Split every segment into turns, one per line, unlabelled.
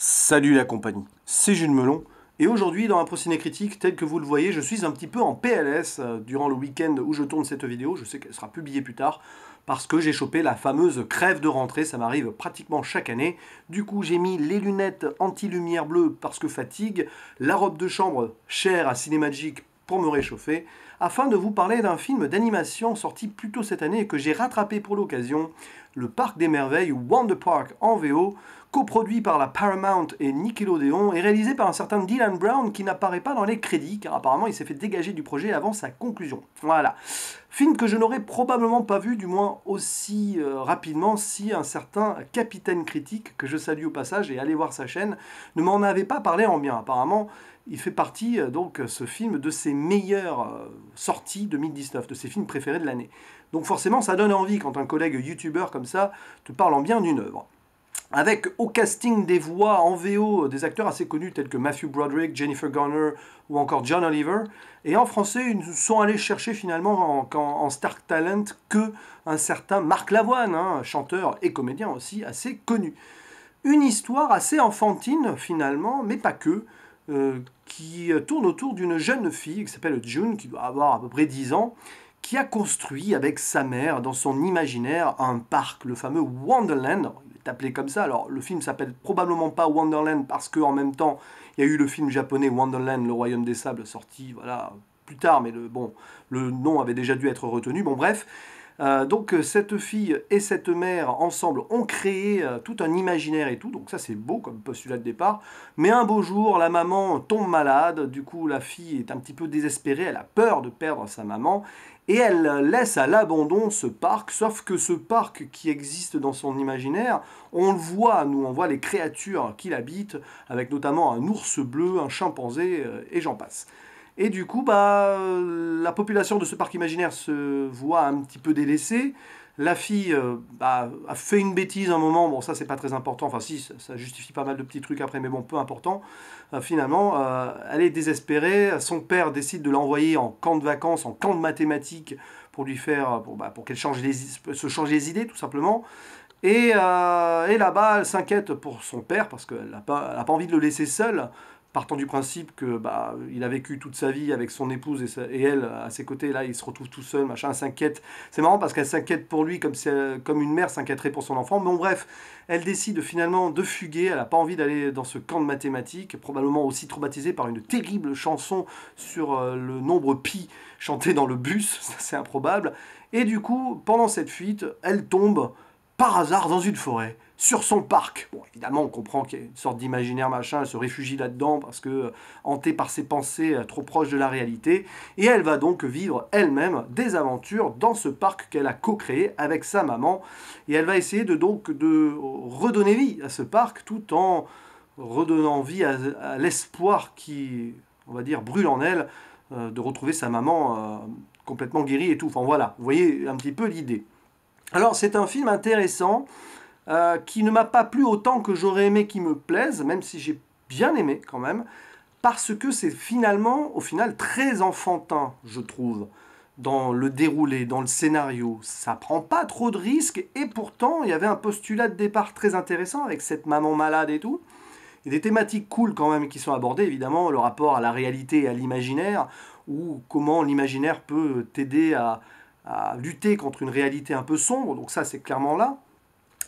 Salut la compagnie, c'est Jules Melon. Et aujourd'hui, dans un procédé Critique, tel que vous le voyez, je suis un petit peu en PLS euh, durant le week-end où je tourne cette vidéo. Je sais qu'elle sera publiée plus tard parce que j'ai chopé la fameuse crève de rentrée. Ça m'arrive pratiquement chaque année. Du coup, j'ai mis les lunettes anti-lumière bleue parce que fatigue, la robe de chambre chère à Cinémagique pour me réchauffer, afin de vous parler d'un film d'animation sorti plus tôt cette année et que j'ai rattrapé pour l'occasion, le Parc des Merveilles ou Wonder Park en VO, coproduit par la Paramount et Nickelodeon et réalisé par un certain Dylan Brown qui n'apparaît pas dans les crédits car apparemment il s'est fait dégager du projet avant sa conclusion. Voilà. Film que je n'aurais probablement pas vu, du moins aussi euh, rapidement, si un certain Capitaine Critique, que je salue au passage et allez voir sa chaîne, ne m'en avait pas parlé en bien. Apparemment, il fait partie, euh, donc, ce film de ses meilleures euh, sorties 2019, de ses films préférés de l'année. Donc forcément, ça donne envie quand un collègue youtubeur comme ça te parle en bien d'une œuvre. Avec au casting des voix en VO des acteurs assez connus tels que Matthew Broderick, Jennifer Garner ou encore John Oliver, et en français, ils sont allés chercher finalement en, Stark talent que un certain Marc Lavoine, hein, chanteur et comédien aussi assez connu. Une histoire assez enfantine finalement, mais pas que, euh, qui tourne autour d'une jeune fille qui s'appelle June, qui doit avoir à peu près 10 ans, qui a construit avec sa mère, dans son imaginaire, un parc, le fameux Wonderland. Il est appelé comme ça. Alors, le film s'appelle probablement pas Wonderland parce qu'en même temps, il y a eu le film japonais Wonderland, le royaume des sables, sorti, voilà, plus tard, mais le, bon, le nom avait déjà dû être retenu. Bon, bref. Euh, donc euh, cette fille et cette mère ensemble ont créé euh, tout un imaginaire et tout, donc ça c'est beau comme postulat de départ. Mais un beau jour, la maman tombe malade, du coup la fille est un petit peu désespérée, elle a peur de perdre sa maman. Et elle laisse à l'abandon ce parc, sauf que ce parc qui existe dans son imaginaire, on le voit, nous, on voit les créatures qui l'habitent, avec notamment un ours bleu, un chimpanzé, et j'en passe. Et du coup, bah, euh, la population de ce parc imaginaire se voit un petit peu délaissée. La fille euh, bah, a fait une bêtise un moment, bon ça c'est pas très important, enfin si, ça, justifie pas mal de petits trucs après, mais bon, peu important. Euh, finalement, elle est désespérée, son père décide de l'envoyer en camp de vacances, en camp de mathématiques, pour lui faire, bah, pour, qu'elle change les, se change les idées tout simplement. Et, là-bas, elle s'inquiète pour son père, parce qu'elle n'a pas, pas envie de le laisser seul, partant du principe que bah, il a vécu toute sa vie avec son épouse et, elle à ses côtés, là il se retrouve tout seul, machin, s'inquiète. C'est marrant parce qu'elle s'inquiète pour lui comme, euh, comme une mère s'inquiéterait pour son enfant. Bon bref, elle décide finalement de fuguer, elle n'a pas envie d'aller dans ce camp de mathématiques, probablement aussi traumatisée par une terrible chanson sur euh, le nombre pi chanté dans le bus, c'est improbable. Et du coup, pendant cette fuite, elle tombe par hasard dans une forêt, sur son parc. Bon, évidemment, on comprend qu'il y a une sorte d'imaginaire machin, elle se réfugie là-dedans parce que euh, hantée par ses pensées euh, trop proches de la réalité, et elle va donc vivre elle-même des aventures dans ce parc qu'elle a co-créé avec sa maman, et elle va essayer de donc de redonner vie à ce parc tout en redonnant vie à, l'espoir qui, on va dire, brûle en elle euh, de retrouver sa maman complètement guérie et tout. Enfin voilà, vous voyez un petit peu l'idée. Alors c'est un film intéressant euh, qui ne m'a pas plu autant que j'aurais aimé qu'il me plaise, même si j'ai bien aimé quand même, parce que c'est finalement, au final, très enfantin, je trouve, dans le déroulé, dans le scénario. Ça prend pas trop de risques, et pourtant, il y avait un postulat de départ très intéressant avec cette maman malade et tout. Et des thématiques cool quand même qui sont abordées, évidemment, le rapport à la réalité et à l'imaginaire, ou comment l'imaginaire peut t'aider à, à lutter contre une réalité un peu sombre, donc ça c'est clairement là.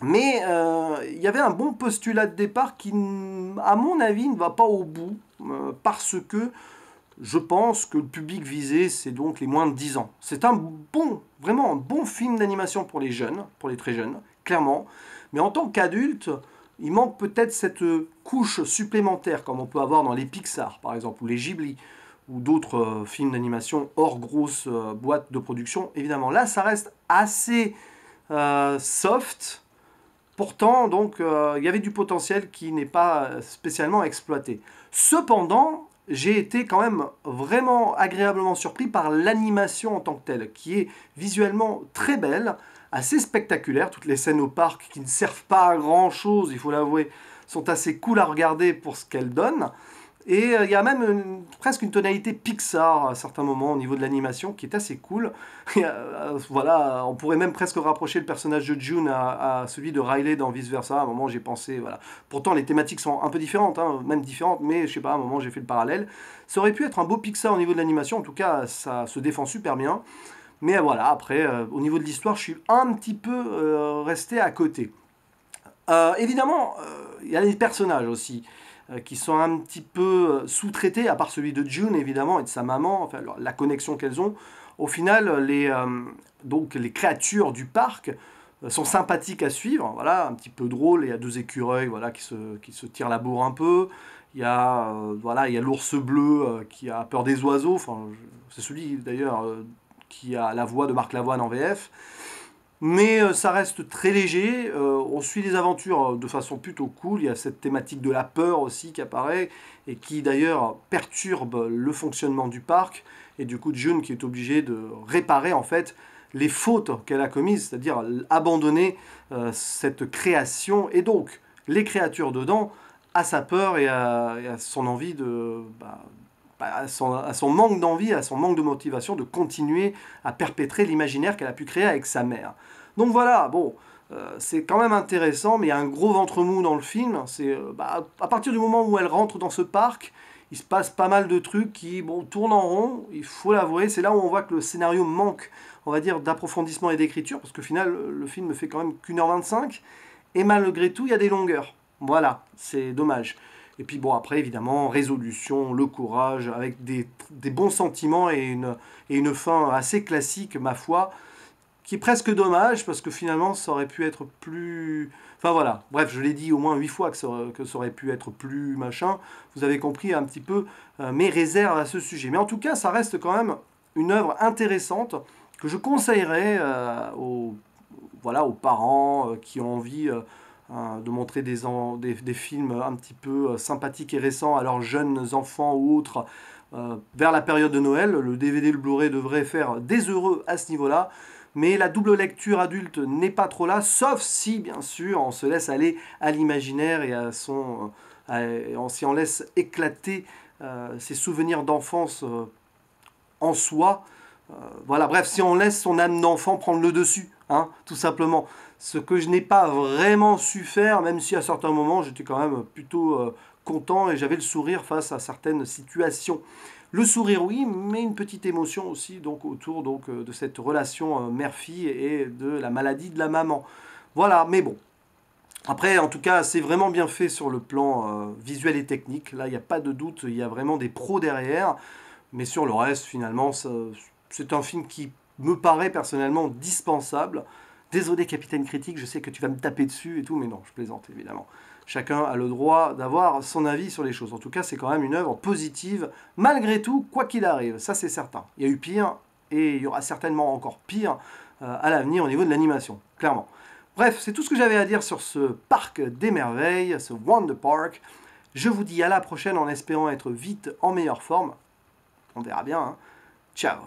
Mais euh, il y avait un bon postulat de départ qui, à mon avis, ne va pas au bout, euh, parce que je pense que le public visé, c'est donc les moins de 10 ans. C'est un bon, vraiment un bon film d'animation pour les jeunes, pour les très jeunes, clairement. Mais en tant qu'adulte, il manque peut-être cette euh, couche supplémentaire, comme on peut avoir dans les Pixar, par exemple, ou les Ghibli, ou d'autres euh, films d'animation hors grosse euh, boîte de production, évidemment. Là, ça reste assez euh, soft. Pourtant, donc, il y avait du potentiel qui n'est pas spécialement exploité. Cependant, j'ai été quand même vraiment agréablement surpris par l'animation en tant que telle, qui est visuellement très belle, assez spectaculaire. Toutes les scènes au parc qui ne servent pas à grand chose, il faut l'avouer, sont assez cool à regarder pour ce qu'elles donnent. Et euh, il y a même presque une tonalité Pixar à certains moments au niveau de l'animation qui est assez cool. Euh, euh, voilà, on pourrait même presque rapprocher le personnage de June à, celui de Riley dans Vice Versa. À un moment, j'ai pensé, voilà. Pourtant, les thématiques sont un peu différentes, hein, même différentes, mais je sais pas, à un moment, j'ai fait le parallèle. Ça aurait pu être un beau Pixar au niveau de l'animation. En tout cas, ça se défend super bien. Mais voilà, après, au niveau de l'histoire, je suis un petit peu resté à côté. évidemment, il y a les personnages aussi. Euh, qui sont un petit peu euh, sous-traités, à part celui de June évidemment et de sa maman, enfin, la connexion qu'elles ont. Au final, les, euh, donc, les créatures du parc sont sympathiques à suivre, hein, voilà, un petit peu drôle il y a deux écureuils voilà, qui, se, qui se tirent la bourre un peu, il y a voilà, il y l'ours bleu qui a peur des oiseaux, enfin, c'est celui d'ailleurs qui a la voix de Marc Lavoine en VF mais euh, ça reste très léger. Euh, on suit les aventures euh, de façon plutôt cool. Il y a cette thématique de la peur aussi qui apparaît et qui d'ailleurs perturbe le fonctionnement du parc. Et du coup, June qui est obligée de réparer en fait les fautes qu'elle a commises, c'est-à-dire abandonner cette création et donc les créatures dedans à sa peur et à, son envie de, bah, à son, manque d'envie, à son manque de motivation de continuer à perpétrer l'imaginaire qu'elle a pu créer avec sa mère. Donc voilà, bon, euh, c'est quand même intéressant, mais il y a un gros ventre mou dans le film. C'est euh, bah, à partir du moment où elle rentre dans ce parc, il se passe pas mal de trucs qui bon, tournent en rond, il faut l'avouer. C'est là où on voit que le scénario manque, on va dire, d'approfondissement et d'écriture, parce que final, le film ne fait quand même qu'une heure vingt-cinq, et malgré tout, il y a des longueurs. Voilà, c'est dommage. Et puis bon, après, évidemment, résolution, le courage, avec des, bons sentiments et une, fin assez classique, ma foi, qui est presque dommage, parce que finalement, ça aurait pu être plus... Enfin voilà, bref, je l'ai dit au moins huit fois que ça, que aurait pu être plus machin. Vous avez compris un petit peu euh, mes réserves à ce sujet. Mais en tout cas, ça reste quand même une œuvre intéressante que je conseillerais euh, aux, voilà, aux parents euh, qui ont envie Hein, de montrer des, films un petit peu euh, sympathiques et récents à leurs jeunes enfants ou autres euh, vers la période de Noël. Le DVD, le Blu-ray devrait faire des heureux à ce niveau-là. Mais la double lecture adulte n'est pas trop là, sauf si, bien sûr, on se laisse aller à l'imaginaire et à son, si euh, on laisse éclater ses souvenirs d'enfance en soi. voilà, bref, si on laisse son âme d'enfant prendre le dessus, hein, tout simplement ce que je n'ai pas vraiment su faire, même si à certains moments j'étais quand même plutôt euh, content et j'avais le sourire face à certaines situations. Le sourire, oui, mais une petite émotion aussi donc autour donc, euh, de cette relation euh, mère-fille et de la maladie de la maman. Voilà, mais bon. Après, en tout cas, c'est vraiment bien fait sur le plan visuel et technique. Là, il n'y a pas de doute, il y a vraiment des pros derrière. Mais sur le reste, finalement, c'est un film qui me paraît personnellement dispensable. Désolé, capitaine critique, je sais que tu vas me taper dessus et tout, mais non, je plaisante évidemment. Chacun a le droit d'avoir son avis sur les choses. En tout cas, c'est quand même une œuvre positive, malgré tout, quoi qu'il arrive. Ça, c'est certain. Il y a eu pire et il y aura certainement encore pire euh, à l'avenir au niveau de l'animation, clairement. Bref, c'est tout ce que j'avais à dire sur ce parc des merveilles, ce Wonder Park. Je vous dis à la prochaine en espérant être vite en meilleure forme. On verra bien. Hein. Ciao